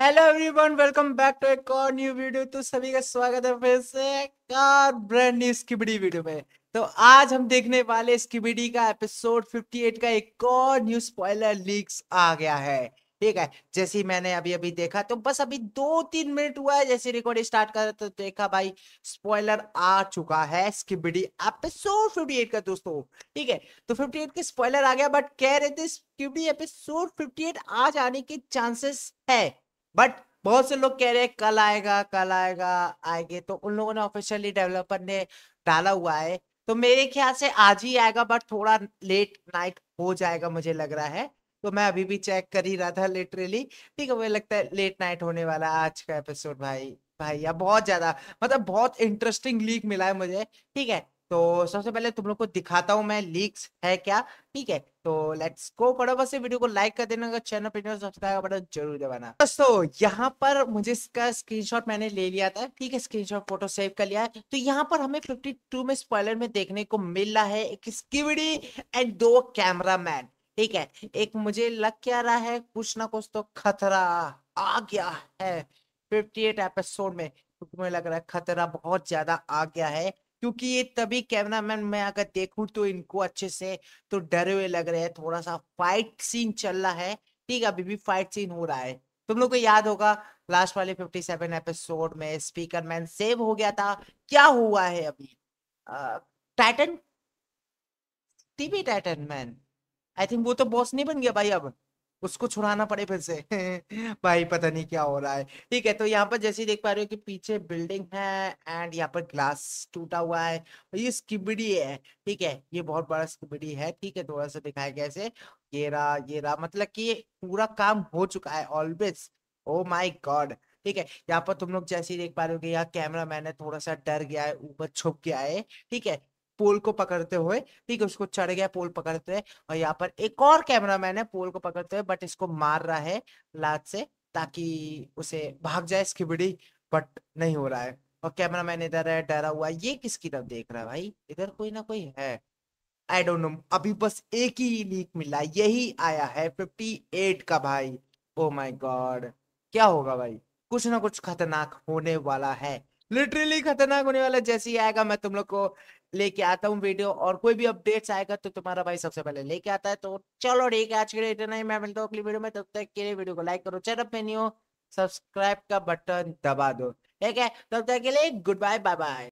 hello everyone welcome back to एक और new video तो सभी का स्वागत है फिर से कार ब्रांड न्यू स्किबिडी वीडियो में तो आज हम देखने वाले स्किबिडी का एपिसोड 58 का एक और न्यू स्पॉइलर लीक्स आ गया है ठीक है जैसे ही मैंने अभी अभी देखा तो बस अभी दो तीन मिनट हुआ है जैसे रिकॉर्डिंग स्टार्ट कर तो देखा भाई स्पॉइलर आ चुका है स्किबिडी एपिसोड फिफ्टी का दोस्तों ठीक है तो फिफ्टी के स्पॉइलर आ गया बट कह रहे थे स्किबिडी एपिसोड फिफ्टी आज आने के चांसेस है बट बहुत से लोग कह रहे हैं कल आएगा कल आएगा आएंगे तो उन लोगों ने ऑफिशियली डेवलपर ने डाला हुआ है तो मेरे ख्याल से आज ही आएगा बट थोड़ा लेट नाइट हो जाएगा मुझे लग रहा है तो मैं अभी भी चेक कर ही रहा था लिटरली ठीक है मुझे लगता है लेट नाइट होने वाला आज का एपिसोड भाई भाई यार बहुत ज्यादा मतलब बहुत इंटरेस्टिंग लीक मिला है मुझे ठीक है तो सबसे पहले तुम लोग को दिखाता हूँ मैं लीक्स है क्या ठीक है तो लेट्स गो फटाफट बस वीडियो को लाइक कर देना चैनल पर सब्सक्राइब बटन जरूर दबाना दोस्तों यहाँ पर मुझे इसका स्क्रीनशॉट मैंने ले लिया था ठीक है स्क्रीनशॉट फोटो सेव कर लिया है तो यहाँ पर हमें 52 में स्पॉयलर में देखने को मिल रहा है एक स्कीवड़ी एंड दो मैन ठीक है एक मुझे लग क्या रहा है कुछ ना कुछ तो खतरा आ गया है एट एपिसोड में क्योंकि तो मुझे लग रहा है खतरा बहुत ज्यादा आ गया है क्योंकि ये तभी कैमरा मैन मैं अगर देखूं तो इनको अच्छे से तो डरे हुए लग रहे हैं थोड़ा सा फाइट सीन चल रहा है ठीक है अभी भी फाइट सीन हो रहा है तुम लोग को याद होगा लास्ट वाले 57 एपिसोड में स्पीकर मैन सेव हो गया था क्या हुआ है अभी Titan TV Titan man I think वो तो बॉस नहीं बन गया भाई अब उसको छुड़ाना पड़े फिर से भाई पता नहीं क्या हो रहा है ठीक है तो यहाँ पर जैसे देख पा रहे हो कि पीछे बिल्डिंग है एंड यहाँ पर ग्लास टूटा हुआ है ये स्किबिडी है ठीक है ये बहुत बड़ा स्किबिडी है ठीक है थोड़ा सा दिखाया गया इसे ये रहा ये रहा मतलब कि पूरा काम हो चुका है ऑलवेज ओ माई गॉड ठीक है यहाँ पर तुम लोग जैसे ही देख पा रहे हो कि यहाँ कैमरा मैन है थोड़ा सा डर गया है ऊपर छुप गया है ठीक है पोल को पकड़ते हुए ठीक है उसको चढ़ गया पोल पकड़ते हुए और यहाँ पर एक और कैमरा मैन है पोल को पकड़ते हुए बट इसको मार रहा है लात से ताकि उसे भाग जाए स्किबिडी बट नहीं हो रहा है और कैमरा मैन इधर है डरा हुआ ये किसकी तरफ देख रहा है भाई इधर कोई ना कोई है आई डोंट नो अभी बस एक ही लीक मिला यही आया है फिफ्टी एट का भाई ओ माई गॉड क्या होगा भाई कुछ ना कुछ खतरनाक होने वाला है लिटरली खतरनाक होने वाला जैसे ही आएगा मैं तुम लोग को लेके आता हूँ वीडियो और कोई भी अपडेट्स आएगा तो तुम्हारा भाई सबसे पहले लेके आता है तो चलो ठीक है आज के लिए इतना ही मैं मिलता हूँ अगली वीडियो में तब तक के लिए वीडियो को लाइक करो चैनल पे नहीं हो सब्सक्राइब का बटन दबा दो ठीक है तब तक के लिए गुड बाय बाय बाय